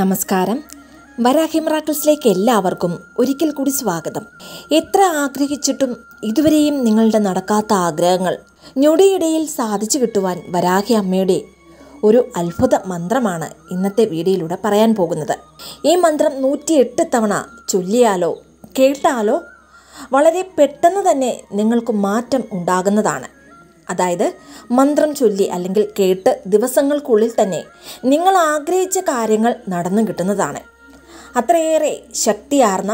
നമസ്കാരം വരാഹി എല്ലാവർക്കും ഒരിക്കൽ കൂടി സ്വാഗതം എത്ര ആഗ്രഹിച്ചിട്ടും ഇതുവരെയും നിങ്ങളുടെ നടക്കാത്ത ആഗ്രഹങ്ങൾ ഞൊടിയിടയിൽ സാധിച്ചു കിട്ടുവാൻ വരാഹി അമ്മയുടെ ഒരു അത്ഭുത മന്ത്രമാണ് ഇന്നത്തെ വീഡിയോയിലൂടെ പറയാൻ പോകുന്നത് ഈ മന്ത്രം നൂറ്റിയെട്ട് തവണ ചൊല്ലിയാലോ കേട്ടാലോ വളരെ പെട്ടെന്ന് തന്നെ നിങ്ങൾക്ക് മാറ്റം ഉണ്ടാകുന്നതാണ് അതായത് മന്ത്രം ചൊല്ലി അല്ലെങ്കിൽ കേട്ട് ദിവസങ്ങൾക്കുള്ളിൽ തന്നെ നിങ്ങൾ ആഗ്രഹിച്ച കാര്യങ്ങൾ നടന്നു കിട്ടുന്നതാണ് അത്രയേറെ ശക്തിയാർന്ന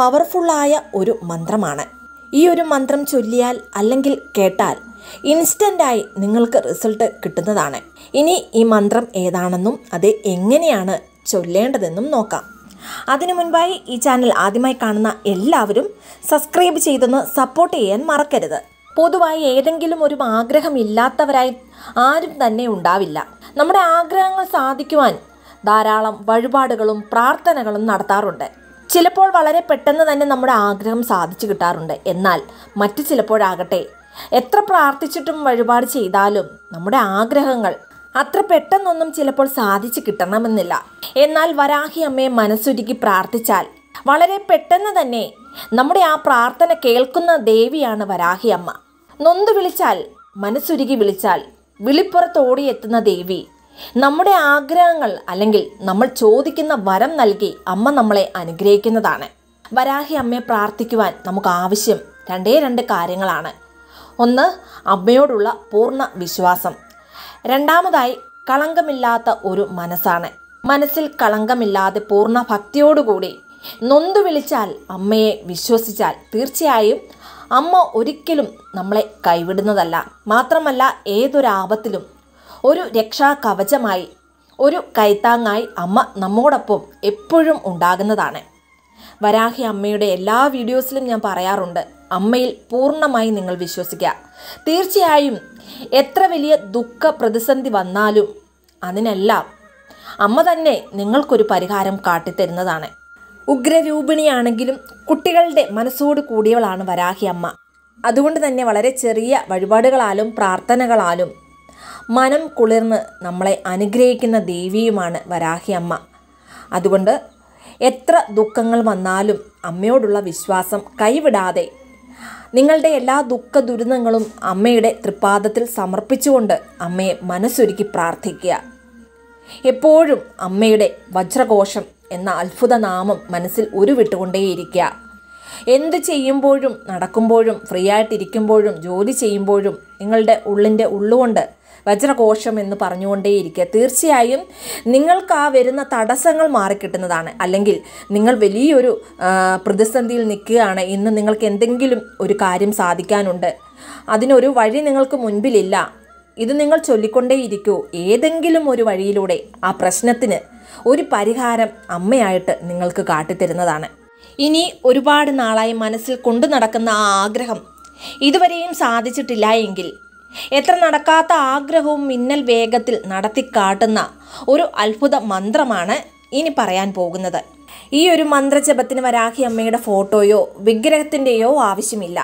പവർഫുള്ളായ ഒരു മന്ത്രമാണ് ഈ ഒരു മന്ത്രം ചൊല്ലിയാൽ അല്ലെങ്കിൽ കേട്ടാൽ ഇൻസ്റ്റൻ്റായി നിങ്ങൾക്ക് റിസൾട്ട് കിട്ടുന്നതാണ് ഇനി ഈ മന്ത്രം ഏതാണെന്നും അത് എങ്ങനെയാണ് ചൊല്ലേണ്ടതെന്നും നോക്കാം അതിനു മുൻപായി ഈ ചാനൽ ആദ്യമായി കാണുന്ന എല്ലാവരും സബ്സ്ക്രൈബ് ചെയ്തൊന്ന് സപ്പോർട്ട് ചെയ്യാൻ മറക്കരുത് പൊതുവായി ഏതെങ്കിലും ഒരു ആഗ്രഹം ഇല്ലാത്തവരായി ആരും തന്നെ ഉണ്ടാവില്ല നമ്മുടെ ആഗ്രഹങ്ങൾ സാധിക്കുവാൻ ധാരാളം വഴിപാടുകളും പ്രാർത്ഥനകളും നടത്താറുണ്ട് ചിലപ്പോൾ വളരെ പെട്ടെന്ന് തന്നെ നമ്മുടെ ആഗ്രഹം സാധിച്ചു കിട്ടാറുണ്ട് എന്നാൽ മറ്റു ചിലപ്പോഴാകട്ടെ എത്ര പ്രാർത്ഥിച്ചിട്ടും വഴിപാട് ചെയ്താലും നമ്മുടെ ആഗ്രഹങ്ങൾ അത്ര പെട്ടെന്നൊന്നും ചിലപ്പോൾ സാധിച്ചു കിട്ടണമെന്നില്ല എന്നാൽ വരാഹി അമ്മയെ മനസ്സുരുക്കി പ്രാർത്ഥിച്ചാൽ വളരെ പെട്ടെന്ന് തന്നെ നമ്മുടെ ആ പ്രാർത്ഥന കേൾക്കുന്ന ദേവിയാണ് വരാഹി അമ്മ നൊന്തു വിളിച്ചാൽ മനസ്സുരുകി വിളിച്ചാൽ വിളിപ്പുറത്ത് ഓടിയെത്തുന്ന ദേവി നമ്മുടെ ആഗ്രഹങ്ങൾ അല്ലെങ്കിൽ നമ്മൾ ചോദിക്കുന്ന വരം നൽകി അമ്മ നമ്മളെ അനുഗ്രഹിക്കുന്നതാണ് വരാഹി അമ്മയെ പ്രാർത്ഥിക്കുവാൻ നമുക്ക് ആവശ്യം രണ്ടേ രണ്ട് കാര്യങ്ങളാണ് ഒന്ന് അമ്മയോടുള്ള പൂർണ്ണ വിശ്വാസം രണ്ടാമതായി കളങ്കമില്ലാത്ത ഒരു മനസ്സാണ് മനസ്സിൽ കളങ്കമില്ലാതെ പൂർണ്ണ ഭക്തിയോടുകൂടി നൊന്തു വിളിച്ചാൽ അമ്മയെ വിശ്വസിച്ചാൽ തീർച്ചയായും അമ്മ ഒരിക്കലും നമ്മളെ കൈവിടുന്നതല്ല മാത്രമല്ല ഏതൊരാപത്തിലും ഒരു രക്ഷാകവചമായി ഒരു കൈത്താങ്ങായി അമ്മ നമ്മോടൊപ്പം എപ്പോഴും ഉണ്ടാകുന്നതാണ് വരാഹി അമ്മയുടെ എല്ലാ വീഡിയോസിലും ഞാൻ പറയാറുണ്ട് അമ്മയിൽ പൂർണ്ണമായി നിങ്ങൾ വിശ്വസിക്കുക തീർച്ചയായും എത്ര വലിയ ദുഃഖ പ്രതിസന്ധി വന്നാലും അതിനെല്ലാം അമ്മ തന്നെ നിങ്ങൾക്കൊരു പരിഹാരം കാട്ടിത്തരുന്നതാണ് ഉഗ്രരൂപിണിയാണെങ്കിലും കുട്ടികളുടെ മനസ്സോട് കൂടിയവളാണ് വരാഹി അമ്മ അതുകൊണ്ട് തന്നെ വളരെ ചെറിയ വഴിപാടുകളാലും പ്രാർത്ഥനകളാലും മനം കുളിർന്ന് നമ്മളെ അനുഗ്രഹിക്കുന്ന ദേവിയുമാണ് വരാഹി അമ്മ അതുകൊണ്ട് എത്ര ദുഃഖങ്ങൾ വന്നാലും അമ്മയോടുള്ള വിശ്വാസം കൈവിടാതെ നിങ്ങളുടെ എല്ലാ ദുഃഖ ദുരിതങ്ങളും അമ്മയുടെ തൃപ്പാദത്തിൽ സമർപ്പിച്ചുകൊണ്ട് അമ്മയെ മനസ്സൊരുക്കി പ്രാർത്ഥിക്കുക എപ്പോഴും അമ്മയുടെ വജ്രകോശം എന്ന അത്ഭുതനാമം മനസ്സിൽ ഉരുവിട്ടുകൊണ്ടേയിരിക്കുക എന്ത് ചെയ്യുമ്പോഴും നടക്കുമ്പോഴും ഫ്രീ ആയിട്ടിരിക്കുമ്പോഴും ജോലി ചെയ്യുമ്പോഴും നിങ്ങളുടെ ഉള്ളിൻ്റെ ഉള്ളുകൊണ്ട് വജ്രകോശം എന്ന് പറഞ്ഞുകൊണ്ടേയിരിക്കുക തീർച്ചയായും നിങ്ങൾക്ക് ആ വരുന്ന തടസ്സങ്ങൾ മാറിക്കിട്ടുന്നതാണ് അല്ലെങ്കിൽ നിങ്ങൾ വലിയൊരു പ്രതിസന്ധിയിൽ നിൽക്കുകയാണ് ഇന്ന് നിങ്ങൾക്ക് എന്തെങ്കിലും ഒരു കാര്യം സാധിക്കാനുണ്ട് അതിനൊരു വഴി നിങ്ങൾക്ക് മുൻപിലില്ല ഇത് നിങ്ങൾ ചൊല്ലിക്കൊണ്ടേയിരിക്കൂ ഏതെങ്കിലും ഒരു വഴിയിലൂടെ ആ പ്രശ്നത്തിന് ഒരു പരിഹാരം അമ്മയായിട്ട് നിങ്ങൾക്ക് കാട്ടിത്തരുന്നതാണ് ഇനി ഒരുപാട് നാളായി മനസ്സിൽ കൊണ്ടു നടക്കുന്ന ആ ആഗ്രഹം ഇതുവരെയും സാധിച്ചിട്ടില്ല എങ്കിൽ എത്ര നടക്കാത്ത ആഗ്രഹവും മിന്നൽ വേഗത്തിൽ നടത്തിക്കാട്ടുന്ന ഒരു അത്ഭുത മന്ത്രമാണ് ഇനി പറയാൻ പോകുന്നത് ഈ ഒരു മന്ത്രജപത്തിന് വരാഹി അമ്മയുടെ ഫോട്ടോയോ വിഗ്രഹത്തിൻ്റെയോ ആവശ്യമില്ല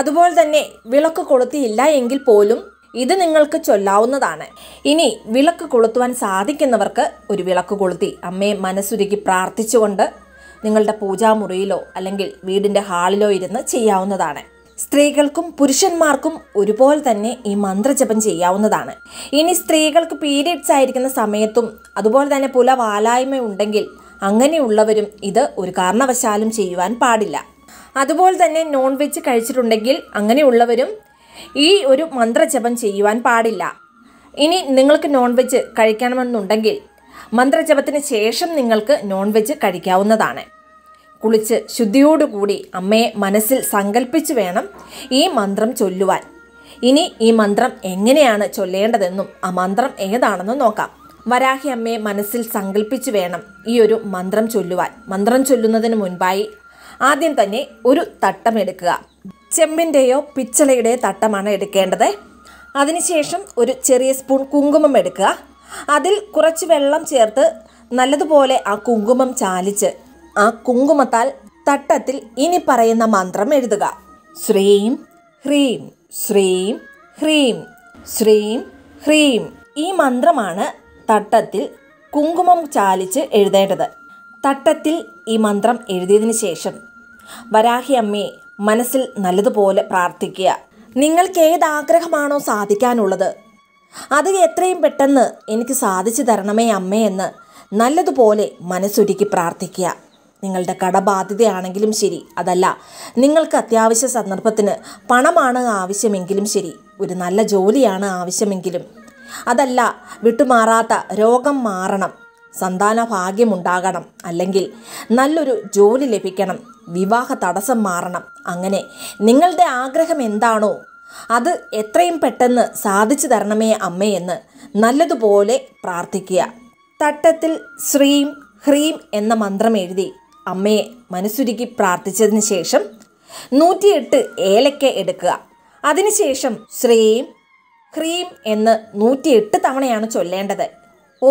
അതുപോലെ തന്നെ വിളക്ക് കൊളുത്തിയില്ല എങ്കിൽ പോലും ഇത് നിങ്ങൾക്ക് ചൊല്ലാവുന്നതാണ് ഇനി വിളക്ക് കൊളുത്തുവാൻ സാധിക്കുന്നവർക്ക് ഒരു വിളക്ക് കൊളുത്തി അമ്മയെ മനസ്സുരുക്കി പ്രാർത്ഥിച്ചുകൊണ്ട് നിങ്ങളുടെ പൂജാമുറിയിലോ അല്ലെങ്കിൽ വീടിൻ്റെ ഹാളിലോ ഇരുന്ന് ചെയ്യാവുന്നതാണ് സ്ത്രീകൾക്കും പുരുഷന്മാർക്കും ഒരുപോലെ തന്നെ ഈ മന്ത്രജപം ചെയ്യാവുന്നതാണ് ഇനി സ്ത്രീകൾക്ക് പീരിയഡ്സ് ആയിരിക്കുന്ന സമയത്തും അതുപോലെ തന്നെ പുലവാലായ്മ ഉണ്ടെങ്കിൽ അങ്ങനെയുള്ളവരും ഇത് ഒരു കാരണവശാലും ചെയ്യുവാൻ പാടില്ല അതുപോലെ തന്നെ നോൺ വെജ് കഴിച്ചിട്ടുണ്ടെങ്കിൽ അങ്ങനെയുള്ളവരും ഈ ഒരു മന്ത്രജപം ചെയ്യുവാൻ പാടില്ല ഇനി നിങ്ങൾക്ക് നോൺ വെജ് കഴിക്കണമെന്നുണ്ടെങ്കിൽ മന്ത്രജപത്തിന് ശേഷം നിങ്ങൾക്ക് നോൺ വെജ് കഴിക്കാവുന്നതാണ് കുളിച്ച് ശുദ്ധിയോടുകൂടി അമ്മയെ മനസ്സിൽ സങ്കല്പിച്ചു വേണം ഈ മന്ത്രം ചൊല്ലുവാൻ ഇനി ഈ മന്ത്രം എങ്ങനെയാണ് ചൊല്ലേണ്ടതെന്നും ആ മന്ത്രം ഏതാണെന്നും നോക്കാം വരാഹി അമ്മയെ മനസ്സിൽ സങ്കല്പിച്ചു വേണം ഈ ഒരു മന്ത്രം ചൊല്ലുവാൻ മന്ത്രം ചൊല്ലുന്നതിന് മുൻപായി ആദ്യം തന്നെ ഒരു തട്ടമെടുക്കുക ചെമ്പിൻ്റെയോ പിച്ചളയുടെയോ തട്ടമാണ് എടുക്കേണ്ടത് അതിനുശേഷം ഒരു ചെറിയ സ്പൂൺ കുങ്കുമം എടുക്കുക അതിൽ കുറച്ച് വെള്ളം ചേർത്ത് നല്ലതുപോലെ ആ കുങ്കുമം ചാലിച്ച് ആ കുങ്കുമത്താൽ തട്ടത്തിൽ ഇനി പറയുന്ന മന്ത്രം എഴുതുക ശ്രീം ഹ്രീം ശ്രീം ഹ്രീം ശ്രീം ഹ്രീം ഈ മന്ത്രമാണ് തട്ടത്തിൽ കുങ്കുമം ചാലിച്ച് എഴുതേണ്ടത് തട്ടത്തിൽ ഈ മന്ത്രം എഴുതിയതിന് ശേഷം വരാഹി അമ്മയെ മനസ്സിൽ നല്ലതുപോലെ പ്രാർത്ഥിക്കുക നിങ്ങൾക്ക് ഏത് ആഗ്രഹമാണോ സാധിക്കാനുള്ളത് അത് എത്രയും പെട്ടെന്ന് എനിക്ക് സാധിച്ചു തരണമേ അമ്മയെന്ന് നല്ലതുപോലെ മനസ്സൊരുക്കി പ്രാർത്ഥിക്കുക നിങ്ങളുടെ കടബാധ്യതയാണെങ്കിലും ശരി അതല്ല നിങ്ങൾക്ക് അത്യാവശ്യ സന്ദർഭത്തിന് പണമാണ് ആവശ്യമെങ്കിലും ശരി ഒരു നല്ല ജോലിയാണ് ആവശ്യമെങ്കിലും അതല്ല വിട്ടുമാറാത്ത രോഗം മാറണം സന്താന ഭാഗ്യമുണ്ടാകണം അല്ലെങ്കിൽ നല്ലൊരു ജോലി ലഭിക്കണം വിവാഹ തടസ്സം മാറണം അങ്ങനെ നിങ്ങളുടെ ആഗ്രഹം എന്താണോ അത് എത്രയും പെട്ടെന്ന് സാധിച്ചു തരണമേ അമ്മയെന്ന് നല്ലതുപോലെ പ്രാർത്ഥിക്കുക തട്ടത്തിൽ ശ്രീം ഹ്രീം എന്ന മന്ത്രം എഴുതി അമ്മയെ മനസ്സുരുക്കി പ്രാർത്ഥിച്ചതിന് ശേഷം നൂറ്റിയെട്ട് ഏലക്ക എടുക്കുക അതിനുശേഷം ശ്രീം ഹ്രീം എന്ന് നൂറ്റിയെട്ട് തവണയാണ് ചൊല്ലേണ്ടത്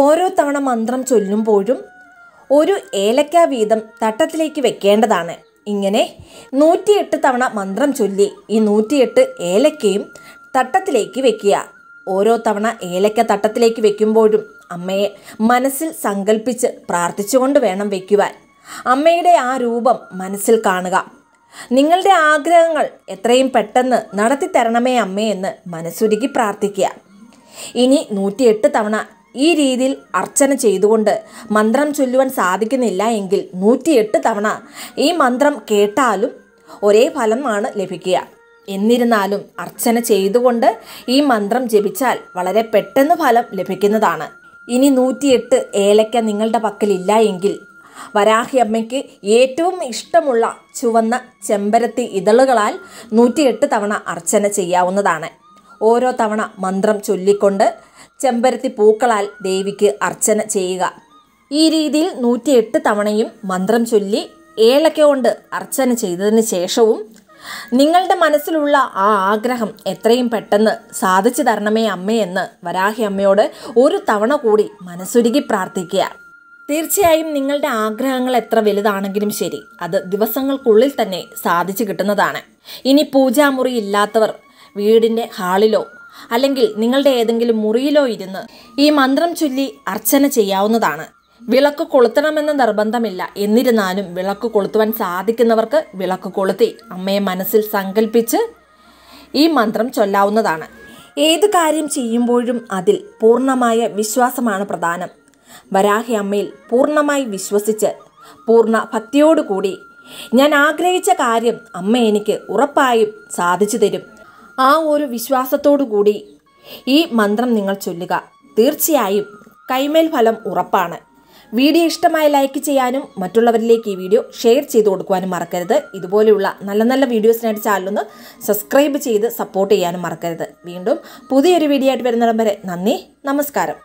ഓരോ തവണ മന്ത്രം ചൊല്ലുമ്പോഴും ഒരു ഏലക്ക വീതം തട്ടത്തിലേക്ക് വെക്കേണ്ടതാണ് ഇങ്ങനെ നൂറ്റിയെട്ട് തവണ മന്ത്രം ചൊല്ലി ഈ നൂറ്റിയെട്ട് ഏലക്കയും തട്ടത്തിലേക്ക് വെക്കുക ഓരോ തവണ ഏലക്ക തട്ടത്തിലേക്ക് വെക്കുമ്പോഴും അമ്മയെ മനസ്സിൽ സങ്കല്പിച്ച് പ്രാർത്ഥിച്ചുകൊണ്ട് വേണം വയ്ക്കുവാൻ അമ്മയുടെ ആ രൂപം മനസ്സിൽ കാണുക നിങ്ങളുടെ ആഗ്രഹങ്ങൾ എത്രയും പെട്ടെന്ന് നടത്തി തരണമേ അമ്മയെന്ന് മനസ്സൊരുക്കി പ്രാർത്ഥിക്കുക ഇനി നൂറ്റിയെട്ട് തവണ ഈ രീതിയിൽ അർച്ചന ചെയ്തുകൊണ്ട് മന്ത്രം ചൊല്ലുവാൻ സാധിക്കുന്നില്ല എങ്കിൽ നൂറ്റിയെട്ട് തവണ ഈ മന്ത്രം കേട്ടാലും ഒരേ ഫലമാണ് ലഭിക്കുക എന്നിരുന്നാലും അർച്ചന ചെയ്തുകൊണ്ട് ഈ മന്ത്രം ജപിച്ചാൽ വളരെ പെട്ടെന്ന് ഫലം ലഭിക്കുന്നതാണ് ഇനി നൂറ്റിയെട്ട് ഏലക്ക നിങ്ങളുടെ പക്കലില്ല എങ്കിൽ വരാഹി അമ്മയ്ക്ക് ഏറ്റവും ഇഷ്ടമുള്ള ചുവന്ന ചെമ്പരത്തി ഇതളുകളാൽ നൂറ്റിയെട്ട് തവണ അർച്ചന ചെയ്യാവുന്നതാണ് ഓരോ തവണ മന്ത്രം ചൊല്ലിക്കൊണ്ട് ചെമ്പരത്തി പൂക്കളാൽ ദേവിക്ക് അർച്ചന ചെയ്യുക ഈ രീതിയിൽ നൂറ്റിയെട്ട് തവണയും മന്ത്രം ചൊല്ലി ഏലക്ക കൊണ്ട് അർച്ചന ചെയ്തതിന് ശേഷവും നിങ്ങളുടെ മനസ്സിലുള്ള ആ ആഗ്രഹം എത്രയും പെട്ടെന്ന് സാധിച്ചു തരണമേ അമ്മയെന്ന് വരാഹി അമ്മയോട് ഒരു തവണ കൂടി മനസ്സൊരുകി പ്രാർത്ഥിക്കുക തീർച്ചയായും നിങ്ങളുടെ ആഗ്രഹങ്ങൾ എത്ര വലുതാണെങ്കിലും ശരി അത് ദിവസങ്ങൾക്കുള്ളിൽ തന്നെ സാധിച്ചു കിട്ടുന്നതാണ് ഇനി പൂജാമുറി ഇല്ലാത്തവർ വീടിൻ്റെ ഹാളിലോ അല്ലെങ്കിൽ നിങ്ങളുടെ ഏതെങ്കിലും മുറിയിലോ ഇരുന്ന് ഈ മന്ത്രം ചൊല്ലി അർച്ചന ചെയ്യാവുന്നതാണ് വിളക്ക് കൊളുത്തണമെന്ന നിർബന്ധമില്ല എന്നിരുന്നാലും വിളക്ക് കൊളുത്തുവാൻ സാധിക്കുന്നവർക്ക് വിളക്ക് കൊളുത്തി അമ്മയെ മനസ്സിൽ സങ്കല്പിച്ച് ഈ മന്ത്രം ചൊല്ലാവുന്നതാണ് ഏത് കാര്യം ചെയ്യുമ്പോഴും അതിൽ പൂർണ്ണമായ വിശ്വാസമാണ് പ്രധാനം വരാഹി അമ്മയിൽ പൂർണ്ണമായി വിശ്വസിച്ച് പൂർണ്ണ ഭക്തിയോടുകൂടി ഞാൻ ആഗ്രഹിച്ച കാര്യം അമ്മ എനിക്ക് ഉറപ്പായും സാധിച്ചു തരും ആ ഒരു വിശ്വാസത്തോടു കൂടി ഈ മന്ത്രം നിങ്ങൾ ചൊല്ലുക തീർച്ചയായും കൈമേൽ ഫലം ഉറപ്പാണ് വീഡിയോ ഇഷ്ടമായി ലൈക്ക് ചെയ്യാനും മറ്റുള്ളവരിലേക്ക് ഈ വീഡിയോ ഷെയർ ചെയ്ത് കൊടുക്കുവാനും മറക്കരുത് ഇതുപോലെയുള്ള നല്ല നല്ല വീഡിയോസിനായിട്ട് ചാനലൊന്ന് സബ്സ്ക്രൈബ് ചെയ്ത് സപ്പോർട്ട് ചെയ്യാനും മറക്കരുത് വീണ്ടും പുതിയൊരു വീഡിയോ ആയിട്ട് വരുന്നിടം വരെ നന്ദി നമസ്കാരം